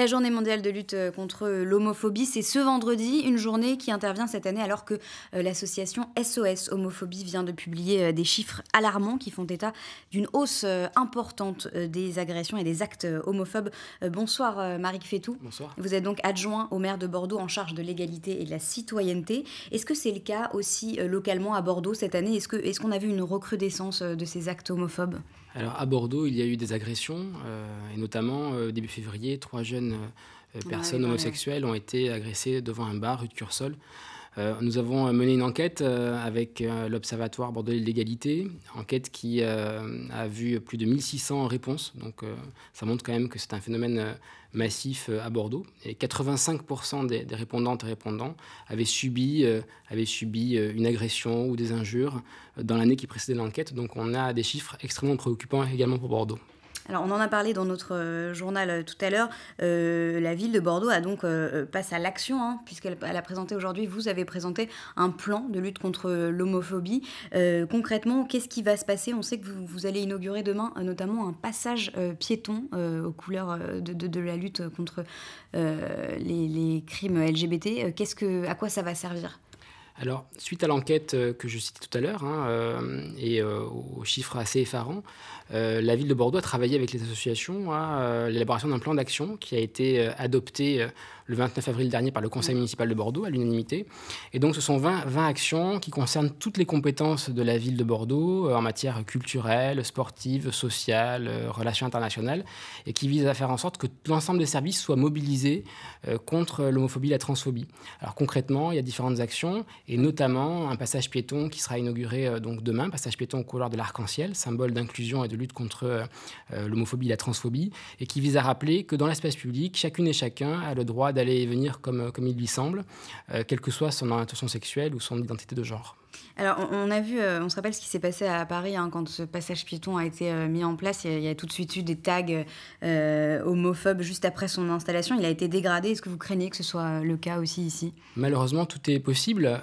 La journée mondiale de lutte euh, contre euh, l'homophobie, c'est ce vendredi, une journée qui intervient cette année alors que euh, l'association SOS Homophobie vient de publier des chiffres alarmants qui font état d'une hausse importante des agressions et des actes homophobes. Bonsoir Marie Fétou. Bonsoir. Vous êtes donc adjoint au maire de Bordeaux en charge de l'égalité et de la citoyenneté. Est-ce que c'est le cas aussi localement à Bordeaux cette année Est-ce qu'on a vu une recrudescence de ces actes homophobes alors à Bordeaux, il y a eu des agressions, euh, et notamment euh, début février, trois jeunes euh, personnes homosexuelles ont été agressées devant un bar rue de Cursol. Euh, nous avons euh, mené une enquête euh, avec l'Observatoire Bordelais de l'égalité, enquête qui a vu plus de 1600 réponses. Donc ça montre quand même que c'est un phénomène massif à Bordeaux. Et 85% des, des, répondantes et répondants avaient subi, avaient subi une agression ou des injures dans l'année qui précédait l'enquête. Donc on a des chiffres extrêmement préoccupants également pour Bordeaux. Alors, on en a parlé dans notre euh, journal euh, tout à l'heure. Euh, la ville de Bordeaux a donc passé passe à l'action, hein, puisqu'elle a présenté aujourd'hui, vous avez présenté un plan de lutte contre l'homophobie. concrètement, qu'est-ce qui va se passer On sait que vous, allez inaugurer demain notamment un passage piéton aux couleurs de, la lutte contre les, les, crimes LGBT. Qu'est-ce que, à quoi ça va servir alors, suite à l'enquête euh, que je citais tout à l'heure hein, euh, et euh, aux chiffres assez effarants, la ville de Bordeaux a travaillé avec les associations à l'élaboration d'un plan d'action qui a été adopté le 29 avril dernier par le Conseil municipal de Bordeaux à l'unanimité. Et donc, ce sont 20, 20, actions qui concernent toutes les compétences de la ville de Bordeaux en matière culturelle, sportive, sociale, relations internationales, et qui visent à faire en sorte que l'ensemble des services soient mobilisés contre l'homophobie et la transphobie. Alors, concrètement, il y a différentes actions et notamment un passage piéton qui sera inauguré euh, donc demain, passage piéton au couloir de l'arc-en-ciel, symbole d'inclusion et de lutte contre euh, euh, l'homophobie et la transphobie, et qui vise à rappeler que dans l'espace public, chacune et chacun a le droit d'aller et venir comme, comme il lui semble, quelle que soit son orientation sexuelle ou son identité de genre. Alors, on a vu, euh, on se rappelle ce qui s'est passé à Paris hein, quand ce passage piéton a été euh, mis en place. Il y a tout de suite eu des tags euh, homophobes juste après son installation. Il a été dégradé. Est-ce que vous craignez que ce soit le cas aussi ici Malheureusement, tout est possible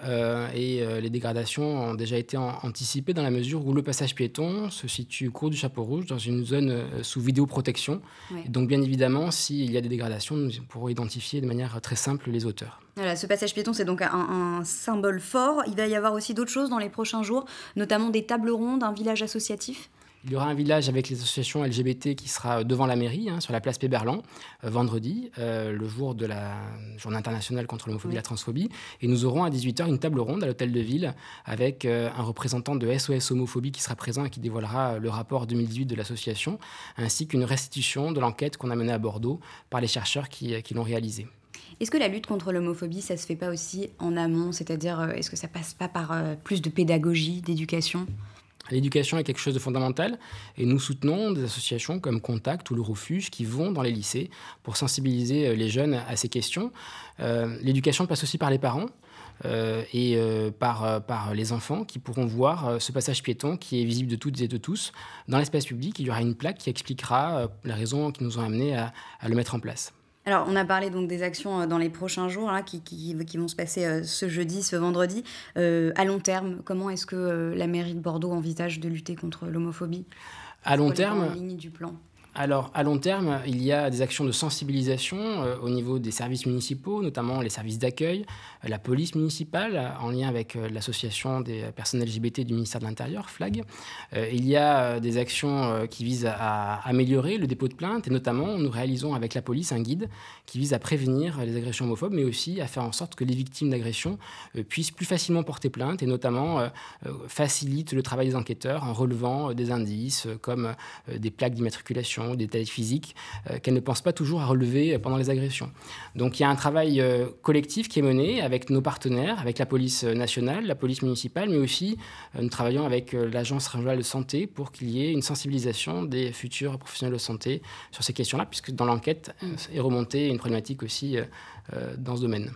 et les dégradations ont déjà été anticipées dans la mesure où le passage piéton se situe au cours du Chapeau Rouge dans une zone sous vidéoprotection. Donc, bien évidemment, s'il y a des dégradations, nous pourrons identifier de manière très simple les auteurs ce passage piéton, c'est donc un, symbole fort. Il va y avoir aussi d'autres choses dans les prochains jours, notamment des tables rondes, un village associatif. Il y aura un village avec les associations LGBT qui sera devant la mairie, hein, sur la place Péberlan, euh, vendredi, euh, le jour de la Journée internationale contre l'homophobie et la transphobie. Et nous aurons à 18h une table ronde à l'hôtel de ville avec euh, un représentant de SOS Homophobie qui sera présent et qui dévoilera le rapport 2018 de l'association, ainsi qu'une restitution de l'enquête qu'on a menée à Bordeaux par les chercheurs qui l'ont réalisée. Est-ce que la lutte contre l'homophobie, ça se fait pas aussi en amont C'est-à-dire, euh, est-ce que ça passe pas par euh, plus de pédagogie, d'éducation L'éducation est quelque chose de fondamental et nous soutenons des associations comme Contact ou le Refuge qui vont dans les lycées pour sensibiliser euh, les jeunes à ces questions. L'éducation passe aussi par les parents. et par, les enfants qui pourront voir ce passage piéton qui est visible de toutes et de tous dans l'espace public. Il y aura une plaque qui expliquera les raisons qui nous ont amenés à le mettre en place. Alors, on a parlé donc des actions euh, dans les prochains jours hein, qui, vont se passer euh, ce jeudi, ce vendredi. Euh, à long terme, comment est-ce que la mairie de Bordeaux envisage de lutter contre l'homophobie À long terme. du plan alors, à long terme, il y a des actions de sensibilisation euh, au niveau des services municipaux, notamment les services d'accueil, euh, la police municipale, en lien avec euh, l'association des personnes LGBT du ministère de l'Intérieur, FLAG. il y a des actions qui visent à, améliorer le dépôt de plainte, et notamment, nous réalisons avec la police un guide qui vise à prévenir les agressions homophobes, mais aussi à faire en sorte que les victimes d'agressions puissent plus facilement porter plainte, et notamment facilite le travail des enquêteurs en relevant des indices comme des plaques d'immatriculation détails des tailles physiques euh, qu'elle ne pensent pas toujours à relever pendant les agressions. Donc il y a un travail euh, collectif qui est mené avec nos partenaires, avec la police euh, nationale, la police municipale, mais aussi nous travaillons avec l'agence régionale de santé pour qu'il y ait une sensibilisation des futurs professionnels de santé sur ces questions-là, puisque dans l'enquête est remontée une problématique aussi dans ce domaine.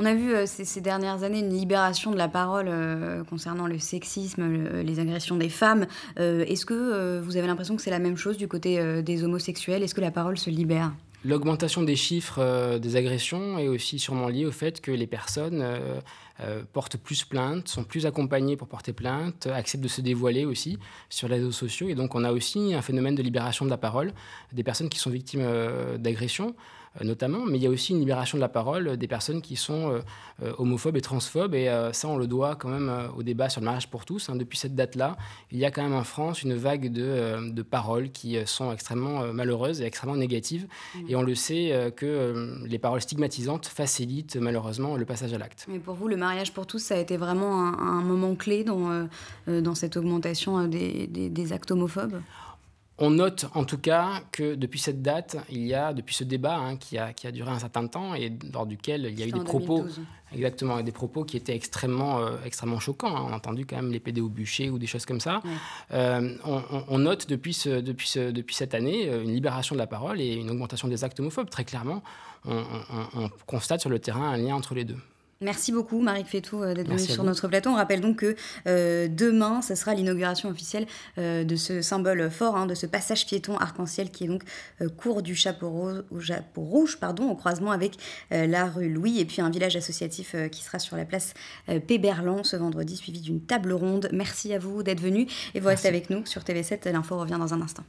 On a vu euh, ces, dernières années une libération de la parole euh, concernant le sexisme, les agressions des femmes. Euh, est-ce que vous avez l'impression que c'est la même chose du côté des homosexuels Est-ce que la parole se libère L'augmentation des chiffres des agressions est aussi sûrement liée au fait que les personnes portent plus plainte, sont plus accompagnées pour porter plainte, acceptent de se dévoiler aussi sur les réseaux sociaux. Et donc on a aussi un phénomène de libération de la parole des personnes qui sont victimes d'agressions. Euh, notamment, mais il y a aussi une libération de la parole euh, des personnes qui sont euh, homophobes et transphobes, et ça on le doit quand même au débat sur le mariage pour tous. Hein. Depuis cette date-là, il y a quand même en France une vague de, paroles qui sont extrêmement malheureuses et extrêmement négatives, mmh. et on le sait que les paroles stigmatisantes facilitent malheureusement le passage à l'acte. Mais pour vous, le mariage pour tous, ça a été vraiment un, moment clé dans, cette augmentation des actes homophobes on note en tout cas que depuis cette date, il y a, depuis ce débat hein, qui, a, qui, a, duré un certain temps et lors duquel il y a eu des propos, exactement, des propos qui étaient extrêmement, euh, extrêmement choquants. Hein. On a entendu quand même les PD au bûcher ou des choses comme ça. Euh, on, note depuis, ce, depuis, depuis cette année euh, une libération de la parole et une augmentation des actes homophobes. Très clairement, on constate sur le terrain un lien entre les deux. Merci beaucoup, Marie Fétou, euh, d'être venue sur notre plateau. On rappelle donc que euh, demain, ce sera l'inauguration officielle euh, de ce symbole fort, hein, de ce passage piéton arc-en-ciel qui est donc cours du Chapeau Rouge, au pardon, au croisement avec la rue Louis et puis un village associatif qui sera sur la place Péberlan ce vendredi, suivi d'une table ronde. Merci à vous d'être venu et vous restez avec nous sur TV7. L'info revient dans un instant.